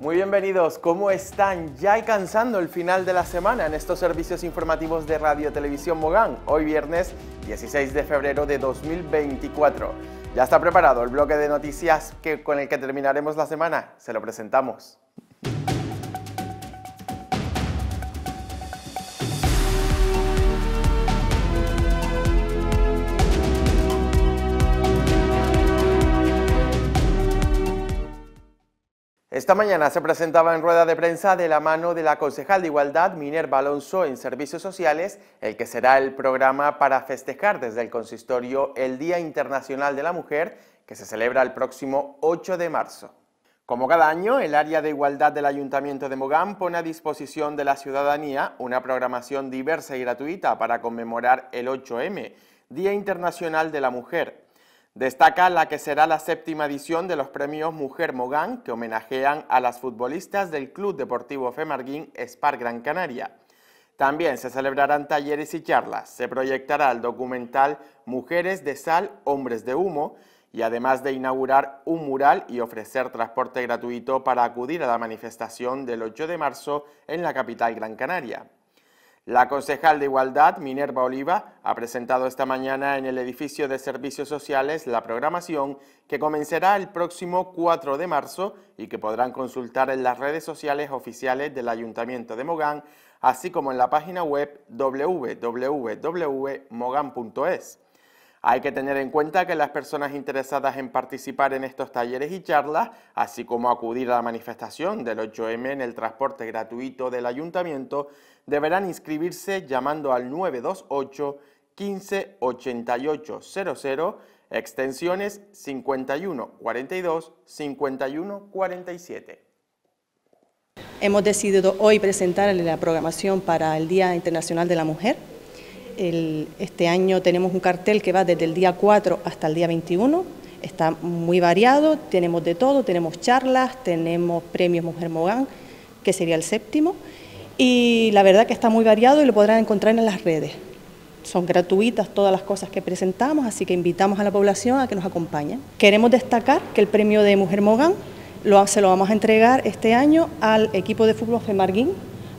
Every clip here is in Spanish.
Muy bienvenidos, ¿cómo están? Ya alcanzando el final de la semana en estos servicios informativos de Radio Televisión Mogán, hoy viernes 16 de febrero de 2024. Ya está preparado el bloque de noticias que, con el que terminaremos la semana, se lo presentamos. Esta mañana se presentaba en rueda de prensa de la mano de la concejal de Igualdad Minerva Alonso en Servicios Sociales, el que será el programa para festejar desde el consistorio el Día Internacional de la Mujer, que se celebra el próximo 8 de marzo. Como cada año, el área de igualdad del Ayuntamiento de Mogán pone a disposición de la ciudadanía una programación diversa y gratuita para conmemorar el 8M, Día Internacional de la Mujer. Destaca la que será la séptima edición de los premios Mujer Mogán, que homenajean a las futbolistas del Club Deportivo Femarguín Spar Gran Canaria. También se celebrarán talleres y charlas. Se proyectará el documental Mujeres de Sal, Hombres de Humo, y además de inaugurar un mural y ofrecer transporte gratuito para acudir a la manifestación del 8 de marzo en la capital Gran Canaria. La concejal de Igualdad, Minerva Oliva, ha presentado esta mañana en el edificio de Servicios Sociales la programación que comenzará el próximo 4 de marzo y que podrán consultar en las redes sociales oficiales del Ayuntamiento de Mogán, así como en la página web www.mogan.es. Hay que tener en cuenta que las personas interesadas en participar en estos talleres y charlas, así como acudir a la manifestación del 8M en el transporte gratuito del ayuntamiento, deberán inscribirse llamando al 928 15 extensiones 5142 5147. Hemos decidido hoy presentar la programación para el Día Internacional de la Mujer. este año tenemos un cartel que va desde el día 4 hasta el día 21. Está muy variado, tenemos de todo, tenemos charlas, tenemos premios Mujer Mogán, que sería el séptimo y la verdad que está muy variado y lo podrán encontrar en las redes. Son gratuitas todas las cosas que presentamos, así que invitamos a la población a que nos acompañe Queremos destacar que el premio de Mujer Mogán lo, se lo vamos a entregar este año al equipo de fútbol Femarguín,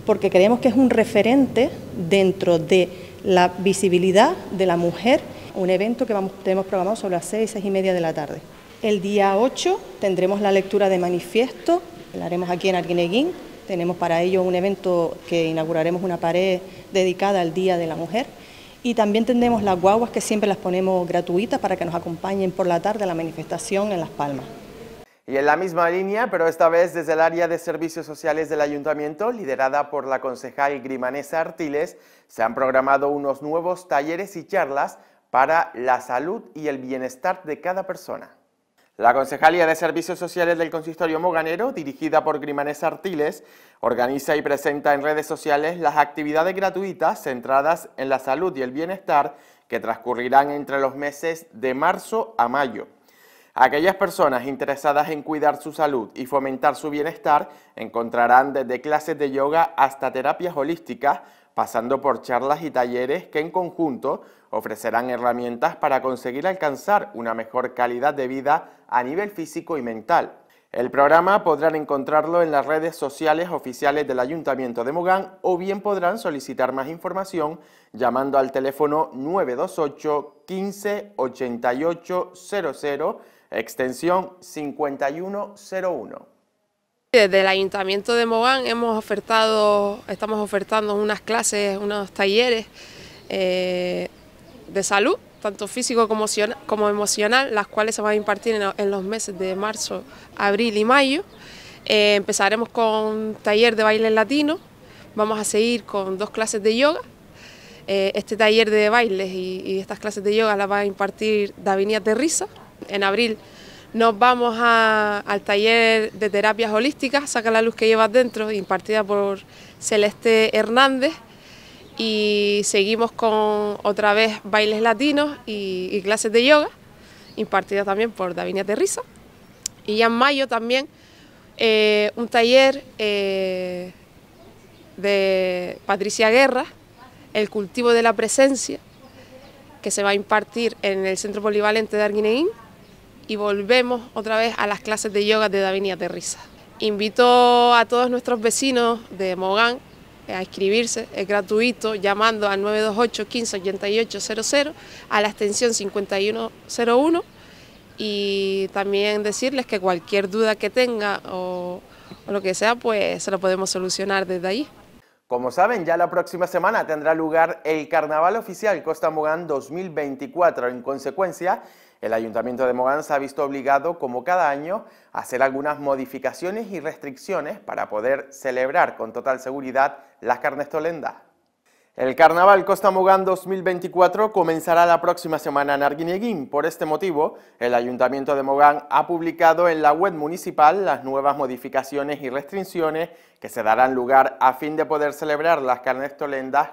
porque creemos que es un referente dentro de la visibilidad de la mujer, un evento que vamos, tenemos programado sobre las seis seis y media de la tarde. El día 8 tendremos la lectura de manifiesto, la haremos aquí en Arguineguín, tenemos para ello un evento que inauguraremos una pared dedicada al Día de la Mujer. Y también tendremos las guaguas que siempre las ponemos gratuitas para que nos acompañen por la tarde a la manifestación en Las Palmas. Y en la misma línea, pero esta vez desde el área de servicios sociales del ayuntamiento, liderada por la concejal Grimanesa Artiles, se han programado unos nuevos talleres y charlas para la salud y el bienestar de cada persona. La Concejalía de Servicios Sociales del Consistorio Moganero, dirigida por Grimanes Artiles, organiza y presenta en redes sociales las actividades gratuitas centradas en la salud y el bienestar que transcurrirán entre los meses de marzo a mayo. Aquellas personas interesadas en cuidar su salud y fomentar su bienestar encontrarán desde clases de yoga hasta terapias holísticas, pasando por charlas y talleres que en conjunto ofrecerán herramientas para conseguir alcanzar una mejor calidad de vida a nivel físico y mental. El programa podrán encontrarlo en las redes sociales oficiales del Ayuntamiento de Mogán o bien podrán solicitar más información llamando al teléfono 928 15 00 extensión 5101. Desde el Ayuntamiento de Mogán hemos ofertado, estamos ofertando unas clases, unos talleres eh, de salud, tanto físico como, emocional, las cuales se van a impartir en, los meses de marzo, abril y mayo. Eh, empezaremos con un taller de baile latino, vamos a seguir con dos clases de yoga. Eh, este taller de bailes y, y, estas clases de yoga las va a impartir Davinia Terriza. En abril nos vamos al taller de terapias holísticas, Saca la luz que llevas dentro, impartida por Celeste Hernández. Y seguimos con otra vez bailes latinos y, clases de yoga, impartidas también por Davinia Terriza. Y ya en mayo también eh, un taller eh, de Patricia Guerra, el cultivo de la presencia, que se va a impartir en el Centro Polivalente de Arguineguín y volvemos otra vez a las clases de yoga de Davinia Terriza. Invito a todos nuestros vecinos de Mogán eh, a inscribirse, es gratuito, llamando al 928 15 00 a la extensión 5101 y también decirles que cualquier duda que tenga o, lo que sea, pues se lo podemos solucionar desde ahí". Como saben, ya la próxima semana tendrá lugar el Carnaval Oficial Costa Mogán 2024. En consecuencia, el Ayuntamiento de Mogán se ha visto obligado, como cada año, a hacer algunas modificaciones y restricciones para poder celebrar con total seguridad las carnes El Carnaval Costa Mogán 2024 comenzará la próxima semana en Arguineguín. Por este motivo, el Ayuntamiento de Mogán ha publicado en la web municipal las nuevas modificaciones y restricciones que se darán lugar a fin de poder celebrar las carnes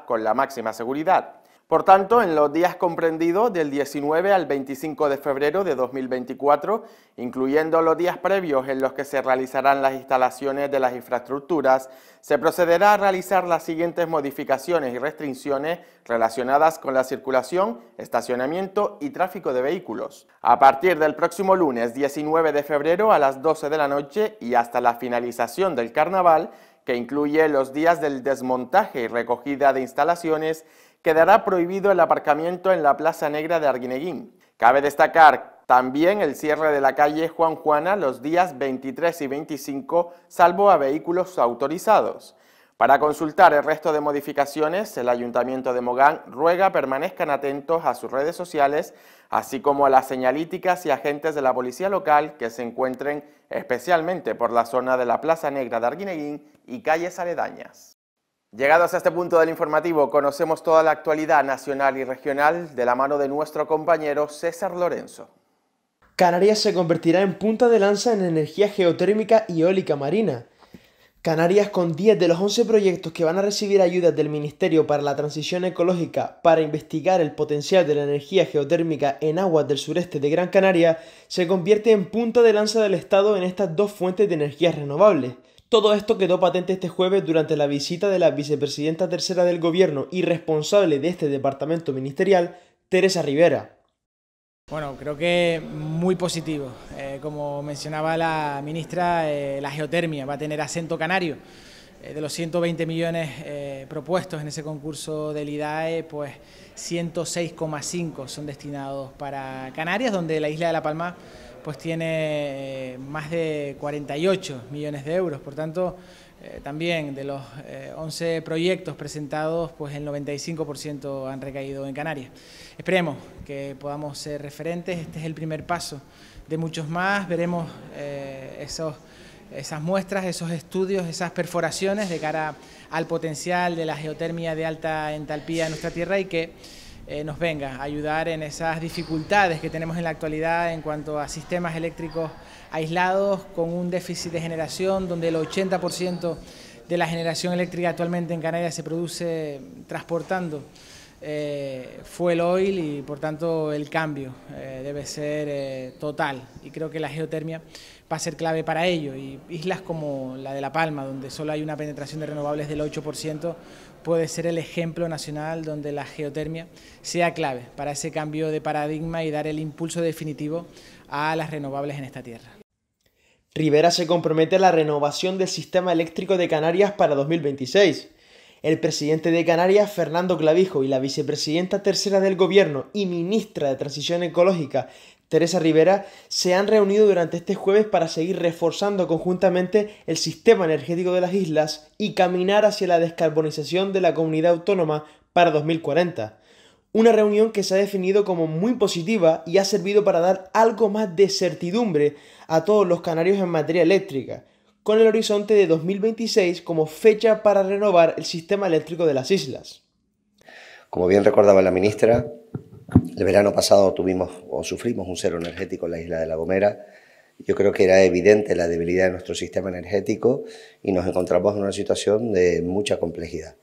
con la máxima seguridad. Por tanto, en los días comprendidos del 19 al 25 de febrero de 2024, incluyendo los días previos en los que se realizarán las instalaciones de las infraestructuras, se procederá a realizar las siguientes modificaciones y restricciones relacionadas con la circulación, estacionamiento y tráfico de vehículos. A partir del próximo lunes 19 de febrero a las 12 de la noche y hasta la finalización del carnaval, que incluye los días del desmontaje y recogida de instalaciones, quedará prohibido el aparcamiento en la Plaza Negra de Arguineguín. Cabe destacar también el cierre de la calle Juan Juana los días 23 y 25, salvo a vehículos autorizados. Para consultar el resto de modificaciones, el Ayuntamiento de Mogán ruega permanezcan atentos a sus redes sociales, así como a las señalíticas y agentes de la policía local que se encuentren especialmente por la zona de la Plaza Negra de Arguineguín y calles aledañas. Llegados a este punto del informativo, conocemos toda la actualidad nacional y regional de la mano de nuestro compañero César Lorenzo. Canarias se convertirá en punta de lanza en energía geotérmica y eólica marina. Canarias, con 10 de los 11 proyectos que van a recibir ayudas del Ministerio para la Transición Ecológica para investigar el potencial de la energía geotérmica en aguas del sureste de Gran Canaria, se convierte en punta de lanza del Estado en estas dos fuentes de energías renovables. Todo esto quedó patente este jueves durante la visita de la vicepresidenta tercera del gobierno y responsable de este departamento ministerial, Teresa Rivera. Bueno, creo que muy positivo. Eh, como mencionaba la ministra, eh, la geotermia va a tener acento canario. Eh, de los 120 millones propuestos en ese concurso del IDAE, pues 106,5 son destinados para Canarias, donde la isla de La Palma pues tiene eh, más de 48 millones de euros. Por tanto, eh, también de los 11 eh, proyectos presentados, pues el 95% han recaído en Canarias. Esperemos que podamos ser referentes, este es el primer paso de muchos más, veremos esos, esas muestras, esos estudios, esas perforaciones de cara al potencial de la geotermia de alta entalpía en nuestra tierra y que eh, nos venga a ayudar en esas dificultades que tenemos en la actualidad en cuanto a sistemas eléctricos aislados con un déficit de generación donde el 80% de la generación eléctrica actualmente en Canadá se produce transportando eh, fuel oil y por tanto el cambio eh, debe ser total y creo que la geotermia va a ser clave para ello. Y islas como la de La Palma, donde solo hay una penetración de renovables del 8%, puede ser el ejemplo nacional donde la geotermia sea clave para ese cambio de paradigma y dar el impulso definitivo a las renovables en esta tierra. Rivera se compromete a la renovación del sistema eléctrico de Canarias para 2026. El presidente de Canarias, Fernando Clavijo, y la vicepresidenta tercera del Gobierno y ministra de Transición Ecológica, Teresa Rivera se han reunido durante este jueves para seguir reforzando conjuntamente el sistema energético de las islas y caminar hacia la descarbonización de la comunidad autónoma para 2040. Una reunión que se ha definido como muy positiva y ha servido para dar algo más de certidumbre a todos los canarios en materia eléctrica, con el horizonte de 2026 como fecha para renovar el sistema eléctrico de las islas. Como bien recordaba la ministra, el verano pasado tuvimos o sufrimos un cero energético en la isla de La Gomera. Yo creo que era evidente la debilidad de nuestro sistema energético y nos encontramos en una situación de mucha complejidad.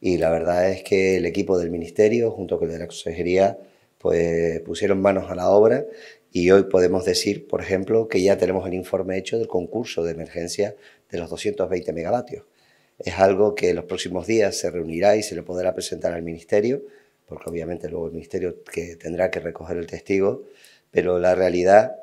Y la verdad es que el equipo del Ministerio, junto con el de la Consejería, pues pusieron manos a la obra y hoy podemos decir, por ejemplo, que ya tenemos el informe hecho del concurso de emergencia de los 220 megavatios. Es algo que en los próximos días se reunirá y se le podrá presentar al Ministerio porque obviamente luego el ministerio que tendrá que recoger el testigo, pero la realidad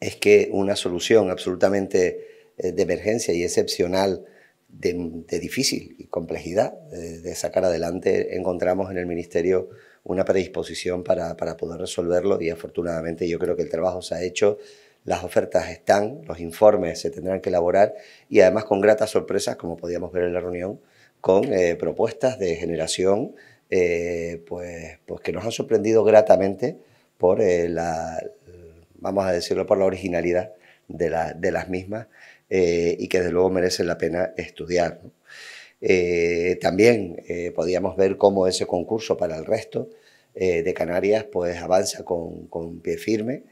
es que una solución absolutamente eh, de emergencia y excepcional, de, difícil y complejidad eh, de, sacar adelante, encontramos en el ministerio una predisposición para, para poder resolverlo y afortunadamente yo creo que el trabajo se ha hecho las ofertas están, los informes se tendrán que elaborar y además con gratas sorpresas, como podíamos ver en la reunión, con eh, propuestas de generación eh, pues, pues que nos han sorprendido gratamente por eh, la, vamos a decirlo, por la originalidad de, las mismas eh, y que desde luego merecen la pena estudiar. también podíamos ver cómo ese concurso para el resto de Canarias pues avanza con, con pie firme.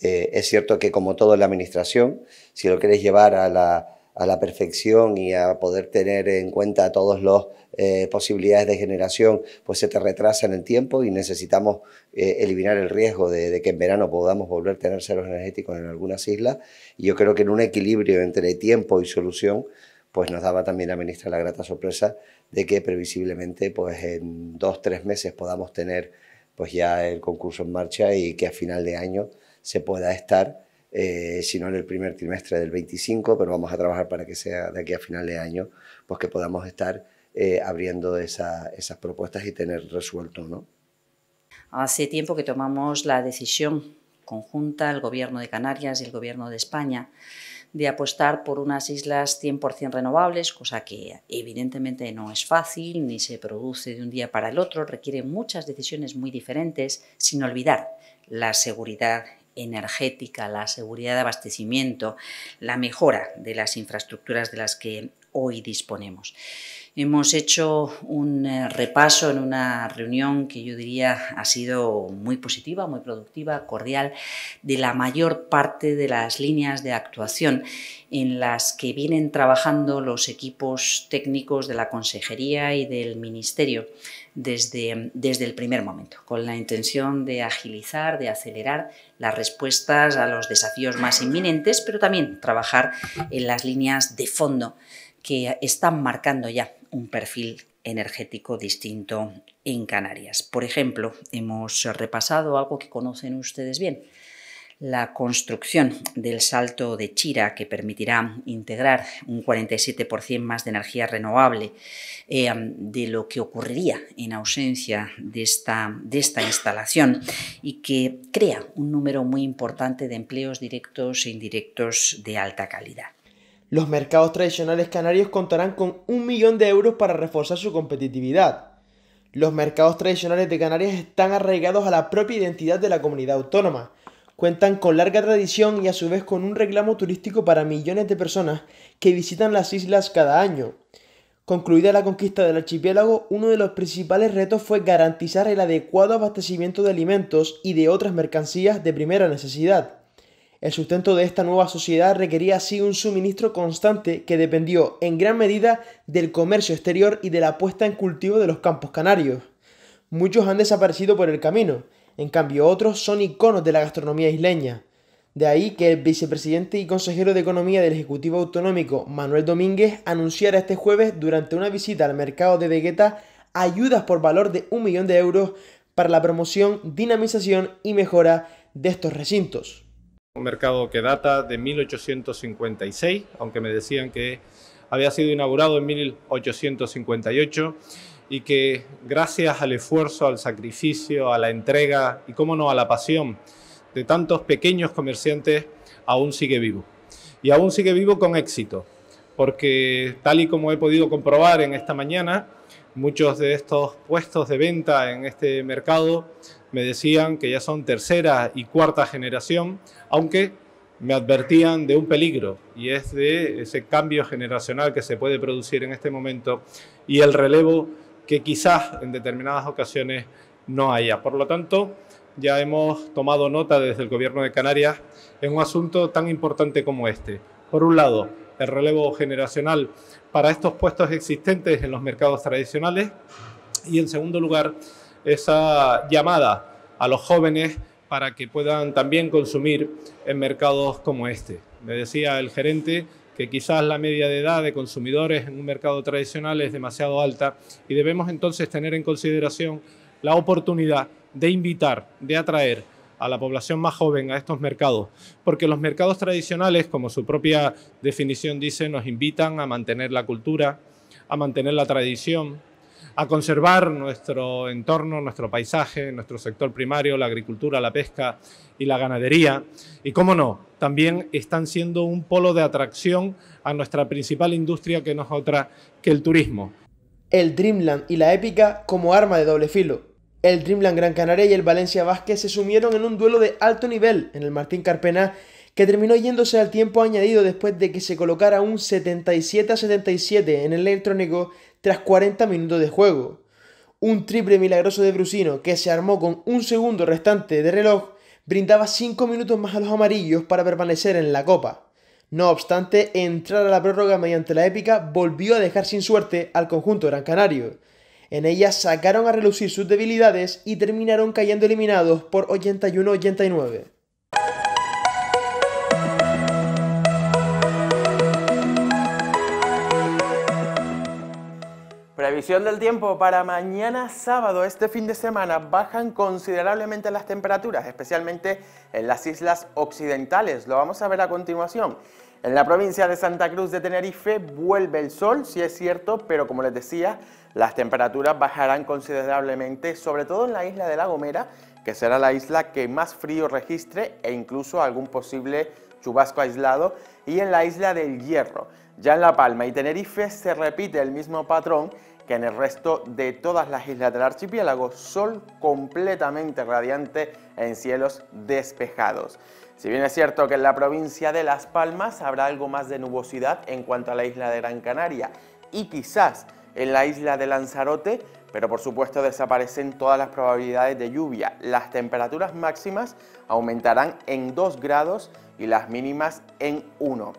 es cierto que como todo en la administración, si lo quieres llevar a la a la perfección y a poder tener en cuenta todas las eh, posibilidades de generación, pues se te retrasa en el tiempo y necesitamos eh, eliminar el riesgo de, que en verano podamos volver a tener ceros energéticos en algunas islas. Y yo creo que en un equilibrio entre tiempo y solución, pues nos daba también la ministra la grata sorpresa de que previsiblemente pues en dos, tres meses podamos tener pues ya el concurso en marcha y que a final de año se pueda estar eh, si sino en el primer trimestre del 25, pero vamos a trabajar para que sea de aquí a final de año, pues que podamos estar eh, abriendo esas propuestas y tener resuelto, ¿no? Hace tiempo que tomamos la decisión conjunta, el Gobierno de Canarias y el Gobierno de España, de apostar por unas islas 100% renovables, cosa que evidentemente no es fácil ni se produce de un día para el otro, requiere muchas decisiones muy diferentes, sin olvidar la seguridad energética, la seguridad de abastecimiento, la mejora de las infraestructuras de las que hoy disponemos. Hemos hecho un eh, repaso en una reunión que yo diría ha sido muy positiva, muy productiva, cordial, de la mayor parte de las líneas de actuación en las que vienen trabajando los equipos técnicos de la Consejería y del Ministerio desde, el primer momento, con la intención de agilizar, de acelerar las respuestas a los desafíos más inminentes, pero también trabajar en las líneas de fondo que están marcando ya un perfil energético distinto en Canarias. Por ejemplo, hemos repasado algo que conocen ustedes bien, la construcción del salto de Chira, que permitirá integrar un 47% más de energía renovable eh, de lo que ocurriría en ausencia de esta, de esta instalación y que crea un número muy importante de empleos directos e indirectos de alta calidad. Los mercados tradicionales canarios contarán con un millón de euros para reforzar su competitividad. Los mercados tradicionales de Canarias están arraigados a la propia identidad de la comunidad autónoma Cuentan con larga tradición y a su vez con un reclamo turístico para millones de personas que visitan las islas cada año. Concluida la conquista del archipiélago, uno de los principales retos fue garantizar el adecuado abastecimiento de alimentos y de otras mercancías de primera necesidad. El sustento de esta nueva sociedad requería así un suministro constante que dependió en gran medida del comercio exterior y de la puesta en cultivo de los campos canarios. Muchos han desaparecido por el camino, en cambio, otros son iconos de la gastronomía isleña. De ahí que el vicepresidente y consejero de Economía del Ejecutivo Autonómico, Manuel Domínguez, anunciara este jueves durante una visita al mercado de Vegueta ayudas por valor de un millón de euros para la promoción, dinamización y mejora de estos recintos. Un mercado que data de 1856, aunque me decían que había sido inaugurado en 1858 y que gracias al esfuerzo, al sacrificio, a la entrega y, cómo no, a la pasión de tantos pequeños comerciantes, aún sigue vivo. Y aún sigue vivo con éxito, porque tal y como he podido comprobar en esta mañana, muchos de estos puestos de venta en este mercado me decían que ya son tercera y cuarta generación, aunque me advertían de un peligro y es de ese cambio generacional que se puede producir en este momento y el relevo que quizás en determinadas ocasiones no haya. Por lo tanto, ya hemos tomado nota desde el Gobierno de Canarias en un asunto tan importante como este. Por un lado, el relevo generacional para estos puestos existentes en los mercados tradicionales y en segundo lugar, esa llamada a los jóvenes para que puedan también consumir en mercados como este. Me decía el gerente que quizás la media de edad de consumidores en un mercado tradicional es demasiado alta y debemos entonces tener en consideración la oportunidad de invitar, de atraer a la población más joven a estos mercados, porque los mercados tradicionales, como su propia definición dice, nos invitan a mantener la cultura, a mantener la tradición, a conservar nuestro entorno, nuestro paisaje, nuestro sector primario, la agricultura, la pesca y la ganadería. Y cómo no, también están siendo un polo de atracción a nuestra principal industria que no es otra que el turismo. El Dreamland y la épica como arma de doble filo. El Dreamland Gran Canaria y el Valencia Vázquez se sumieron en un duelo de alto nivel en el Martín Carpena que terminó yéndose al tiempo añadido después de que se colocara un 77 a 77 en el electrónico tras 40 minutos de juego. Un triple milagroso de Brusino, que se armó con un segundo restante de reloj, brindaba 5 minutos más a los amarillos para permanecer en la copa. No obstante, entrar a la prórroga mediante la épica volvió a dejar sin suerte al conjunto gran canario. En ella sacaron a relucir sus debilidades y terminaron cayendo eliminados por 81-89. Previsión del tiempo para mañana sábado, este fin de semana, bajan considerablemente las temperaturas, especialmente en las islas occidentales. Lo vamos a ver a continuación. En la provincia de Santa Cruz de Tenerife vuelve el sol, sí es cierto, pero como les decía, las temperaturas bajarán considerablemente, sobre todo en la isla de La Gomera, que será la isla que más frío registre e incluso algún posible chubasco aislado, y en la isla del Hierro. Ya en La Palma y Tenerife se repite el mismo patrón que en el resto de todas las islas del archipiélago, sol completamente radiante en cielos despejados. Si bien es cierto que en la provincia de Las Palmas habrá algo más de nubosidad en cuanto a la isla de Gran Canaria y quizás en la isla de Lanzarote, pero por supuesto desaparecen todas las probabilidades de lluvia. Las temperaturas máximas aumentarán en 2 grados y las mínimas en 1.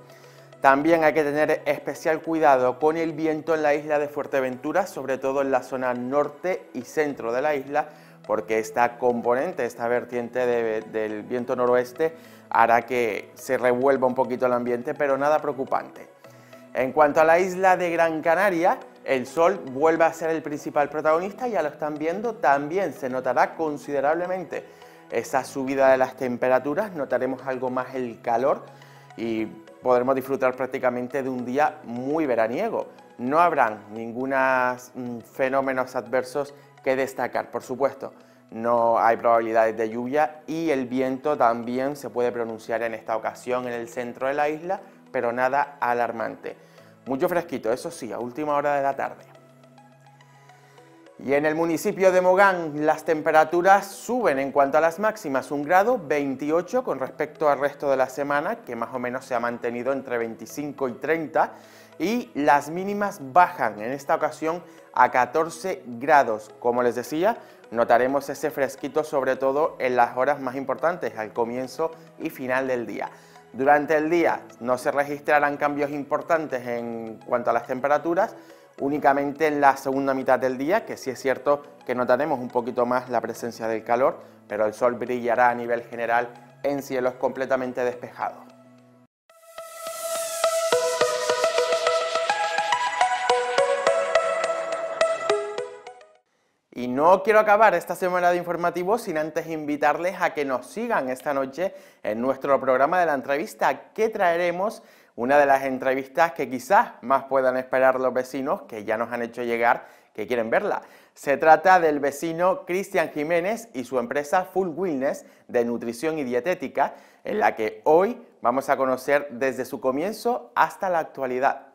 También hay que tener especial cuidado con el viento en la isla de Fuerteventura, sobre todo en la zona norte y centro de la isla, porque esta componente, esta vertiente del viento noroeste hará que se revuelva un poquito el ambiente, pero nada preocupante. En cuanto a la isla de Gran Canaria, el sol vuelve a ser el principal protagonista, ya lo están viendo, también se notará considerablemente esa subida de las temperaturas, notaremos algo más el calor y podremos disfrutar prácticamente de un día muy veraniego. No habrán ninguna mm, fenómenos adversos que destacar, por supuesto. No hay probabilidades de lluvia y el viento también se puede pronunciar en esta ocasión en el centro de la isla, pero nada alarmante. Mucho fresquito, eso sí, a última hora de la tarde. Y en el municipio de Mogán las temperaturas suben en cuanto a las máximas, un grado 28 con respecto al resto de la semana, que más o menos se ha mantenido entre 25 y 30, y las mínimas bajan en esta ocasión a 14 grados. Como les decía, notaremos ese fresquito sobre todo en las horas más importantes, al comienzo y final del día. Durante el día no se registrarán cambios importantes en cuanto a las temperaturas, únicamente en la segunda mitad del día, que sí es cierto que notaremos un poquito más la presencia del calor, pero el sol brillará a nivel general en cielos completamente despejados. Y no quiero acabar esta semana de informativo sin antes invitarles a que nos sigan esta noche en nuestro programa de la entrevista que traeremos una de las entrevistas que quizás más puedan esperar los vecinos que ya nos han hecho llegar que quieren verla. Se trata del vecino Cristian Jiménez y su empresa Full Wellness de nutrición y dietética, en la que hoy vamos a conocer desde su comienzo hasta la actualidad.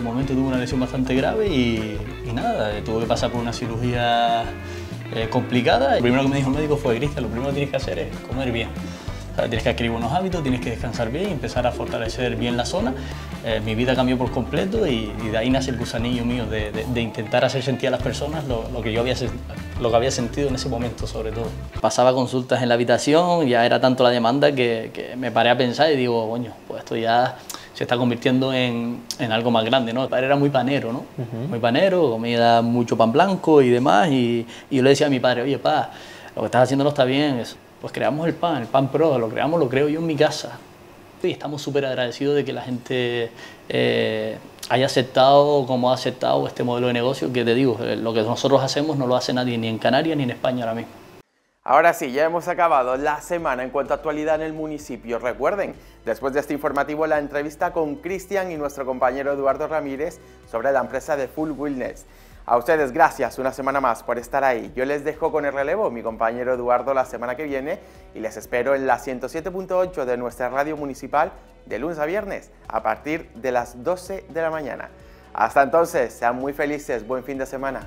En un momento tuve una lesión bastante grave y, nada, tuvo que pasar por una cirugía eh, complicada. Lo primero que me dijo el médico fue, Cristian, lo primero que tienes que hacer es comer bien tienes que adquirir buenos hábitos, tienes que descansar bien, empezar a fortalecer bien la zona. Eh, mi vida cambió por completo y, de ahí nace el gusanillo mío de, intentar hacer sentir a las personas lo, que yo había lo que había sentido en ese momento sobre todo. Pasaba consultas en la habitación, ya era tanto la demanda que, me paré a pensar y digo, coño, pues esto ya se está convirtiendo en, algo más grande, ¿no? Padre era muy panero, ¿no? Muy panero, comida mucho pan blanco y demás, y, y, yo le decía a mi padre, oye, pa, lo que estás haciendo no está bien, eso pues creamos el pan, el pan pro, lo creamos, lo creo yo en mi casa. Y estamos súper agradecidos de que la gente eh, haya aceptado como ha aceptado este modelo de negocio, que te digo, eh, lo que nosotros hacemos no lo hace nadie ni en Canarias ni en España ahora mismo. Ahora sí, ya hemos acabado la semana en cuanto a actualidad en el municipio. Recuerden, después de este informativo, la entrevista con Cristian y nuestro compañero Eduardo Ramírez sobre la empresa de Full Wellness. A ustedes gracias una semana más por estar ahí. Yo les dejo con el relevo, mi compañero Eduardo la semana que viene y les espero en la 107.8 de nuestra radio municipal de lunes a viernes a partir de las 12 de la mañana. Hasta entonces, sean muy felices, buen fin de semana.